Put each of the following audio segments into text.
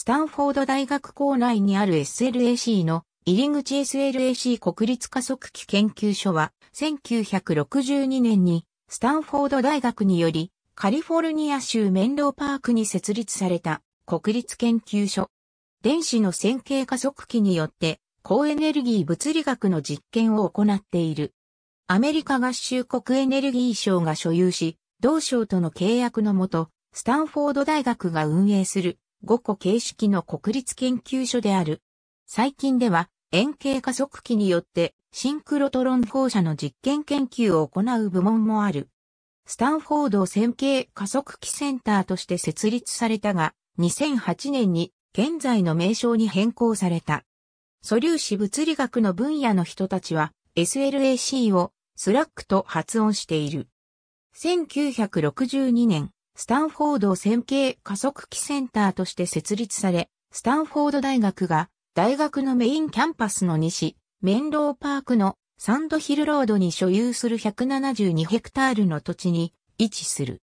スタンフォード大学校内にある SLAC の入り口 SLAC 国立加速器研究所は1962年にスタンフォード大学によりカリフォルニア州メンローパークに設立された国立研究所。電子の線形加速器によって高エネルギー物理学の実験を行っている。アメリカ合衆国エネルギー省が所有し、同省との契約のもと、スタンフォード大学が運営する5個形式の国立研究所である。最近では、円形加速器によって、シンクロトロン放射の実験研究を行う部門もある。スタンフォード線形加速器センターとして設立されたが、2008年に現在の名称に変更された。素粒子物理学の分野の人たちは SLAC をスラックと発音している。1962年、スタンフォード線形加速器センターとして設立され、スタンフォード大学が大学のメインキャンパスの西、メンローパークのサンドヒルロードに所有する172ヘクタールの土地に位置する。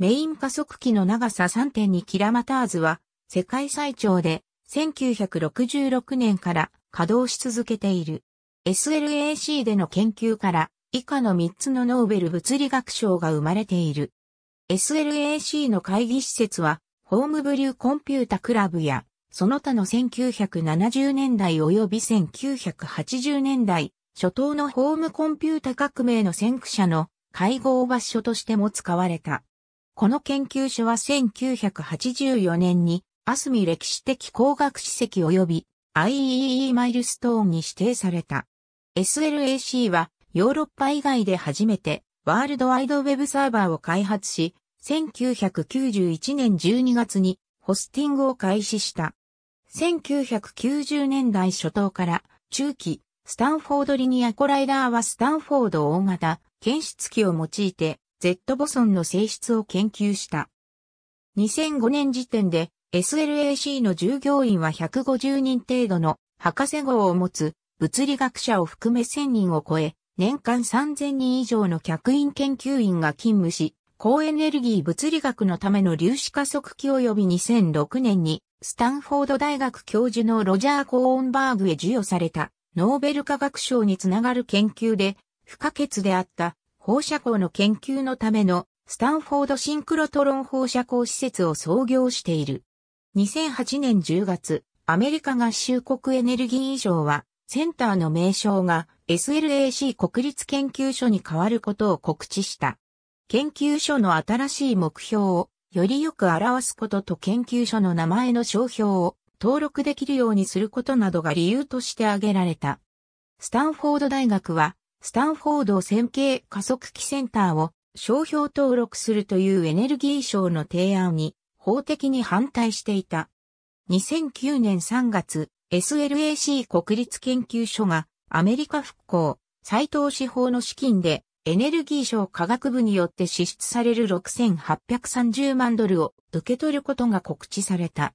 メイン加速器の長さ3.2キラマターズは世界最長で1966年から稼働し続けている。SLAC での研究から以下の3つのノーベル物理学賞が生まれている。SLAC の会議施設は、ホームブリューコンピュータクラブや、その他の1970年代及び1980年代、初頭のホームコンピュータ革命の先駆者の会合場所としても使われた。この研究所は1984年に、アスミ歴史的工学史跡及び IEEE マイルストーンに指定された。SLAC はヨーロッパ以外で初めてワールドワイドウェブサーバーを開発し、1991年12月にホスティングを開始した。1990年代初頭から中期、スタンフォードリニアコライダーはスタンフォード大型検出器を用いて Z ボソンの性質を研究した。2005年時点で SLAC の従業員は150人程度の博士号を持つ物理学者を含め1000人を超え、年間3000人以上の客員研究員が勤務し、高エネルギー物理学のための粒子加速器及び2006年に、スタンフォード大学教授のロジャー・コーンバーグへ授与された、ノーベル化学賞につながる研究で、不可欠であった放射光の研究のためのスタンフォードシンクロトロン放射光施設を創業している。2008年10月、アメリカ合衆国エネルギー以上は、センターの名称が SLAC 国立研究所に変わることを告知した。研究所の新しい目標をよりよく表すことと研究所の名前の商標を登録できるようにすることなどが理由として挙げられた。スタンフォード大学は、スタンフォード線形加速器センターを商標登録するというエネルギー省の提案に法的に反対していた。2009年3月、SLAC 国立研究所がアメリカ復興、斎藤司法の資金で、エネルギー省科学部によって支出される6830万ドルを受け取ることが告知された。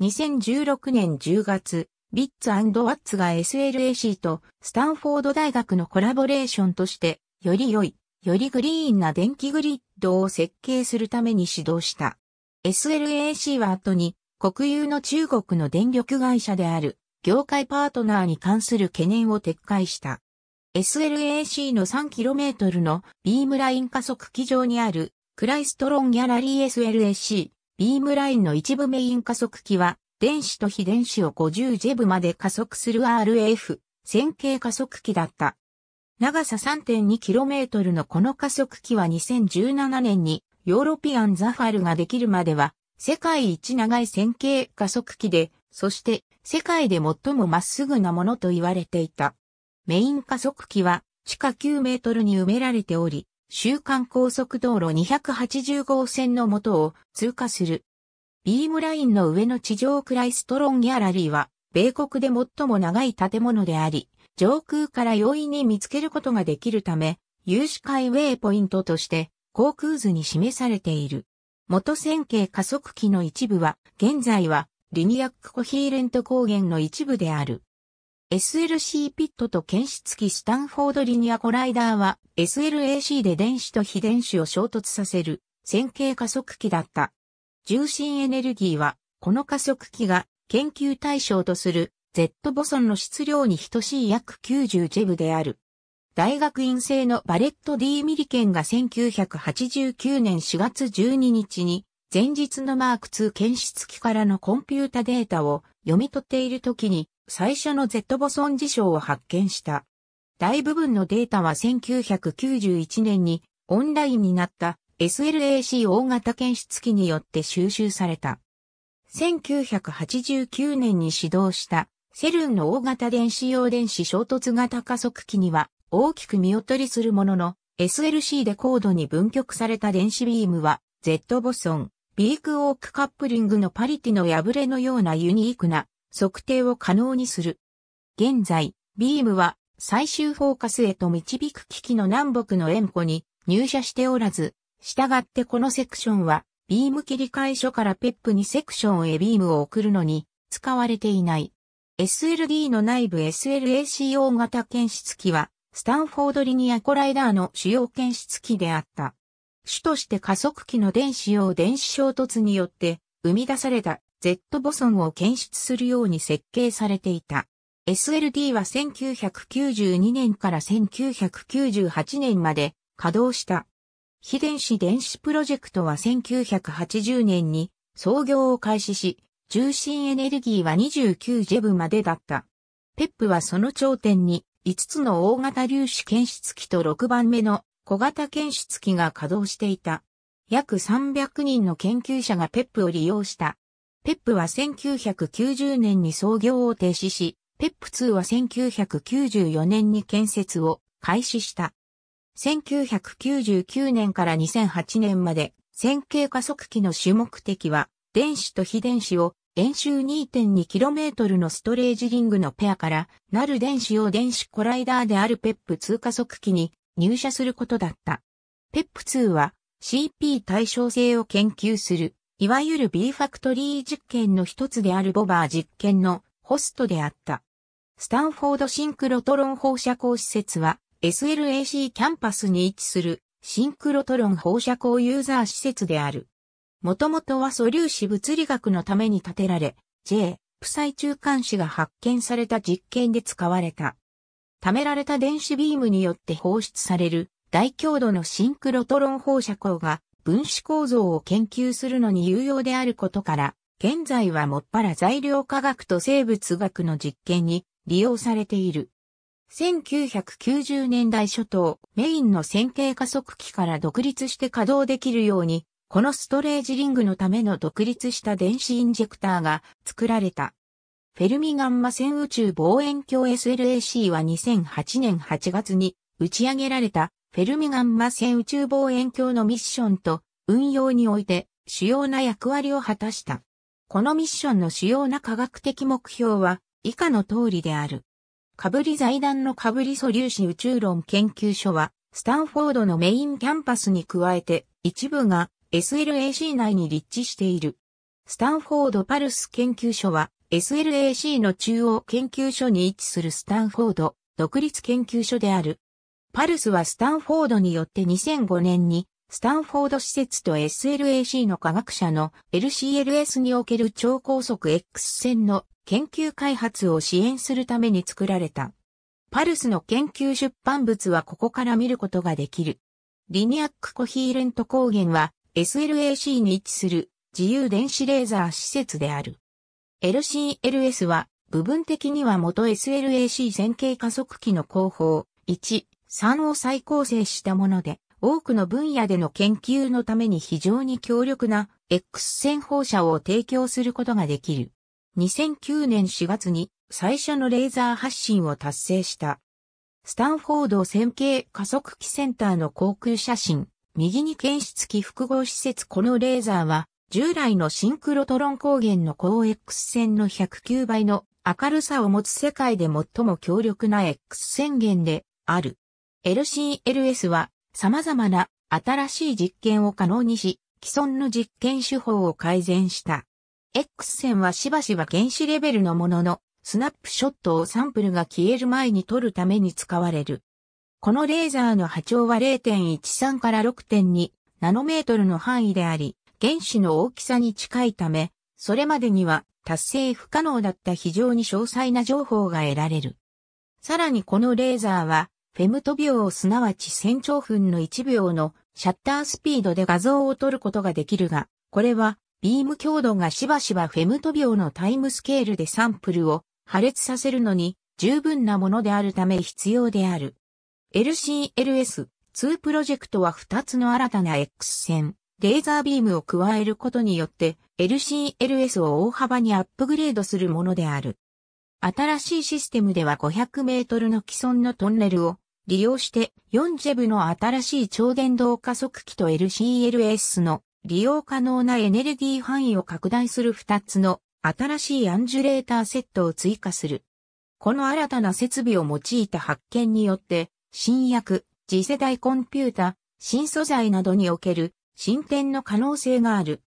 2016年10月、ビッツワッツが SLAC とスタンフォード大学のコラボレーションとして、より良い、よりグリーンな電気グリッドを設計するために指導した。SLAC は後に国有の中国の電力会社である業界パートナーに関する懸念を撤回した。SLAC の 3km のビームライン加速機上にあるクライストロンギャラリー SLAC ビームラインの一部メイン加速機は電子と非電子を50ジェブまで加速する RF 線形加速機だった。長さ 3.2km のこの加速機は2017年にヨーロピアンザファルができるまでは世界一長い線形加速機で、そして世界で最もまっすぐなものと言われていた。メイン加速器は地下9メートルに埋められており、週間高速道路280号線の元を通過する。ビームラインの上の地上クライストロンギャラリーは、米国で最も長い建物であり、上空から容易に見つけることができるため、有志界ウェイポイントとして航空図に示されている。元線形加速器の一部は、現在はリニアックコヒーレント高原の一部である。SLC ピットと検出器スタンフォードリニアコライダーは SLAC で電子と非電子を衝突させる線形加速器だった。重心エネルギーはこの加速器が研究対象とする Z ボソンの質量に等しい約90ジェブである。大学院生のバレット・ D・ ミリケンが1989年4月12日に前日のマーク2検出機からのコンピュータデータを読み取っている時に最初の Z ボソン事象を発見した。大部分のデータは1991年にオンラインになった SLAC 大型検出機によって収集された。1989年に始動したセルンの大型電子用電子衝突型加速器には大きく見劣りするものの SLC で高度に分極された電子ビームは Z ボソンビークオークカップリングのパリティの破れのようなユニークな測定を可能にする。現在、ビームは最終フォーカスへと導く機器の南北の円弧に入社しておらず、従ってこのセクションは、ビーム切り替え所からペップにセクションへビームを送るのに使われていない。SLD の内部 SLAC o 型検出機は、スタンフォードリニアコライダーの主要検出機であった。主として加速器の電子用電子衝突によって生み出された Z ボソンを検出するように設計されていた。SLD は1992年から1998年まで稼働した。非電子電子プロジェクトは1980年に創業を開始し、重心エネルギーは29ジェブまでだった。ペップはその頂点に5つの大型粒子検出器と6番目の小型検出機が稼働していた。約300人の研究者がペップを利用した。ペップは1990年に創業を停止し、ペップ2は1994年に建設を開始した。1999年から2008年まで線形加速器の主目的は電子と非電子を円周 2.2km のストレージリングのペアからなる電子を電子コライダーであるペップ2加速器に入社することだった。ペップ2は CP 対称性を研究する、いわゆる B ファクトリー実験の一つであるボバー実験のホストであった。スタンフォードシンクロトロン放射光施設は SLAC キャンパスに位置するシンクロトロン放射光ユーザー施設である。もともとは素粒子物理学のために建てられ、J、プサイ中間子が発見された実験で使われた。貯められた電子ビームによって放出される大強度のシンクロトロン放射光が分子構造を研究するのに有用であることから、現在はもっぱら材料科学と生物学の実験に利用されている。1990年代初頭、メインの線形加速器から独立して稼働できるように、このストレージリングのための独立した電子インジェクターが作られた。フェルミガンマ線宇宙望遠鏡 SLAC は2008年8月に打ち上げられたフェルミガンマ線宇宙望遠鏡のミッションと運用において主要な役割を果たした。このミッションの主要な科学的目標は以下の通りである。かぶり財団のかぶり素粒子宇宙論研究所はスタンフォードのメインキャンパスに加えて一部が SLAC 内に立地している。スタンフォードパルス研究所は SLAC の中央研究所に位置するスタンフォード独立研究所である。パルスはスタンフォードによって2005年にスタンフォード施設と SLAC の科学者の LCLS における超高速 X 線の研究開発を支援するために作られた。パルスの研究出版物はここから見ることができる。リニアックコヒーレント光源は SLAC に位置する自由電子レーザー施設である。LCLS は部分的には元 SLAC 線形加速器の後方1、3を再構成したもので、多くの分野での研究のために非常に強力な X 線放射を提供することができる。2009年4月に最初のレーザー発信を達成した。スタンフォード線形加速器センターの航空写真、右に検出器複合施設このレーザーは従来のシンクロトロン光源の高 X 線の109倍の明るさを持つ世界で最も強力な X 線源である。LCLS は様々な新しい実験を可能にし、既存の実験手法を改善した。X 線はしばしば原子レベルのものの、スナップショットをサンプルが消える前に撮るために使われる。このレーザーの波長は0.13から6.2ナノメートルの範囲であり、原子の大きさに近いため、それまでには達成不可能だった非常に詳細な情報が得られる。さらにこのレーザーは、フェムト秒すなわち1000兆分の1秒のシャッタースピードで画像を撮ることができるが、これはビーム強度がしばしばフェムト秒のタイムスケールでサンプルを破裂させるのに十分なものであるため必要である。LCLS2 プロジェクトは2つの新たな X 線レーザービームを加えることによって LCLS を大幅にアップグレードするものである。新しいシステムでは500メートルの既存のトンネルを利用して4ジェブの新しい超電導加速器と LCLS の利用可能なエネルギー範囲を拡大する2つの新しいアンジュレーターセットを追加する。この新たな設備を用いた発見によって、新薬、次世代コンピュータ、新素材などにおける進展の可能性がある。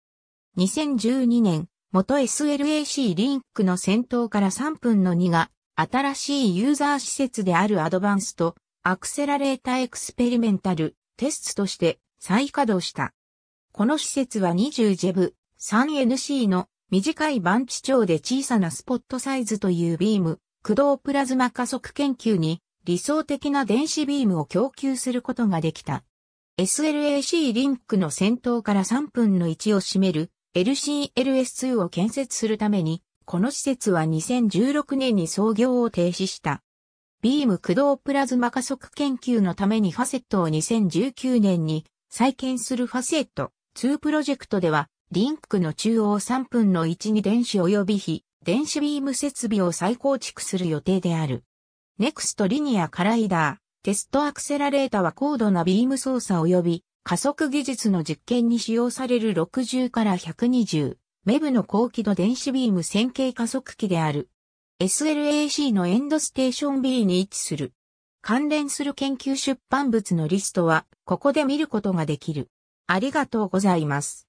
2012年、元 SLAC リンクの先頭から3分の2が、新しいユーザー施設であるアドバンスと、アクセラレータエクスペリメンタル、テストとして再稼働した。この施設は20ジェブ、3NC の短いバンチ長で小さなスポットサイズというビーム、駆動プラズマ加速研究に理想的な電子ビームを供給することができた。SLAC リンクの先頭から3分の1を占める LCLS2 を建設するために、この施設は2016年に創業を停止した。ビーム駆動プラズマ加速研究のためにファセットを2019年に再建するファセット2プロジェクトでは、リンクの中央3分の1に電子及び非電子ビーム設備を再構築する予定である。ネクストリニアカライダー、テストアクセラレータは高度なビーム操作及び加速技術の実験に使用される60から120メブの高輝度電子ビーム線形加速器である。SLAC のエンドステーション B に位置する。関連する研究出版物のリストはここで見ることができる。ありがとうございます。